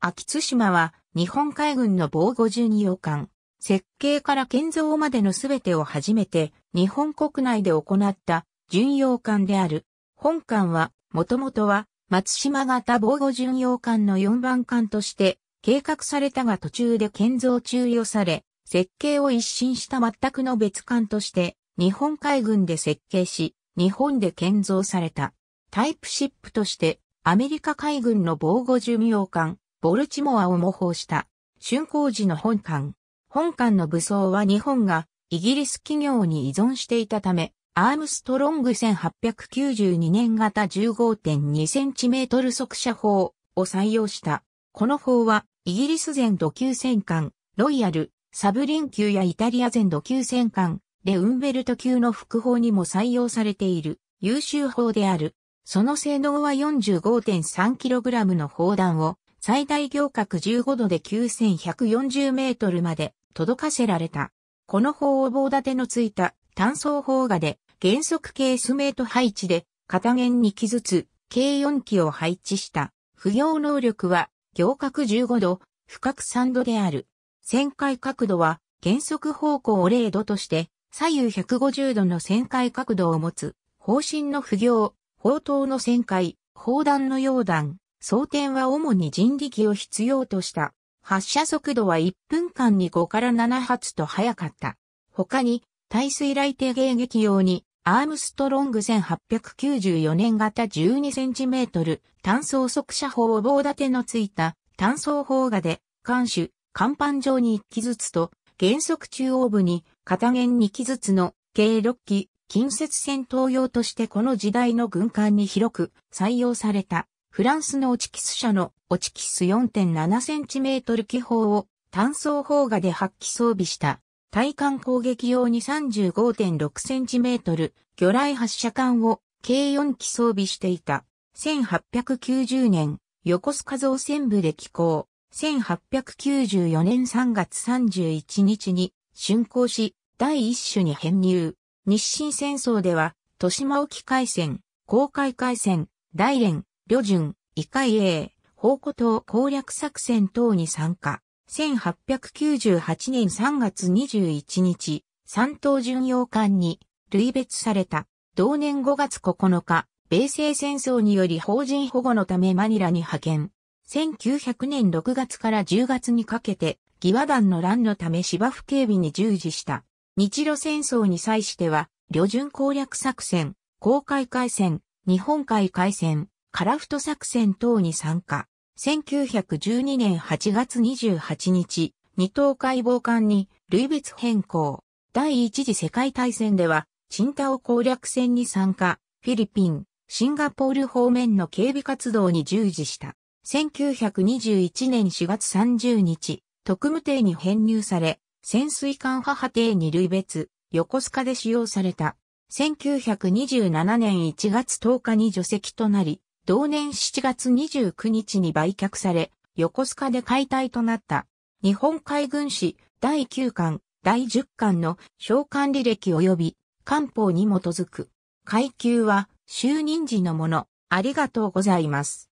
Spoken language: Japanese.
秋津島は日本海軍の防護巡洋艦、設計から建造までのすべてを初めて日本国内で行った巡洋艦である。本艦は、もともとは松島型防護巡洋艦の4番艦として計画されたが途中で建造中予され、設計を一新した全くの別艦として日本海軍で設計し、日本で建造された。タイプシップとしてアメリカ海軍の防護巡洋艦、ボルチモアを模倣した、竣工時の本館。本館の武装は日本がイギリス企業に依存していたため、アームストロング1892年型 15.2cm 速射砲を採用した。この砲はイギリス全土級戦艦、ロイヤル、サブリン級やイタリア全土級戦艦、レウンベルト級の副砲にも採用されている優秀砲である。その性能は 45.3kg の砲弾を最大行角15度で9140メートルまで届かせられた。この方を棒立てのついた単装砲画で原則系スメート配置で片弦に機ずつ計4機を配置した。不行能力は行角15度、深く3度である。旋回角度は原則方向を0度として左右150度の旋回角度を持つ。方針の不行、砲塔の旋回、砲弾の溶弾、装填は主に人力を必要とした。発射速度は1分間に5から7発と速かった。他に、耐水雷艇迎撃用に、アームストロング1894年型 12cm 単装速射砲を棒立てのついた単装砲画で、艦首、甲板上に1機ずつと、原則中央部に片弦2機ずつの計6機、近接戦闘用としてこの時代の軍艦に広く採用された。フランスのオチキス社のオチキス 4.7cm 気泡を単装砲画で発揮装備した対艦攻撃用に 35.6cm 魚雷発射管を計4機装備していた。1890年、横須賀造船部で寄港。1894年3月31日に竣工し、第一種に編入。日清戦争では、豊島沖海戦、航海海戦、大連、旅順、異界英、宝庫島攻略作戦等に参加。1898年3月21日、三島巡洋艦に類別された。同年5月9日、米西戦争により法人保護のためマニラに派遣。1900年6月から10月にかけて、義和団の乱のため芝生警備に従事した。日露戦争に際しては、旅順攻略作戦、公海海戦、日本海海戦、カラフト作戦等に参加。1912年8月28日、二等解剖艦に類別変更。第一次世界大戦では、チンタオ攻略戦に参加、フィリピン、シンガポール方面の警備活動に従事した。1921年4月30日、特務艇に編入され、潜水艦母艇に類別、横須賀で使用された。1927年1月10日に除籍となり、同年7月29日に売却され、横須賀で解体となった。日本海軍史第9巻、第10巻の召喚履歴及び官報に基づく。階級は就任時のもの。ありがとうございます。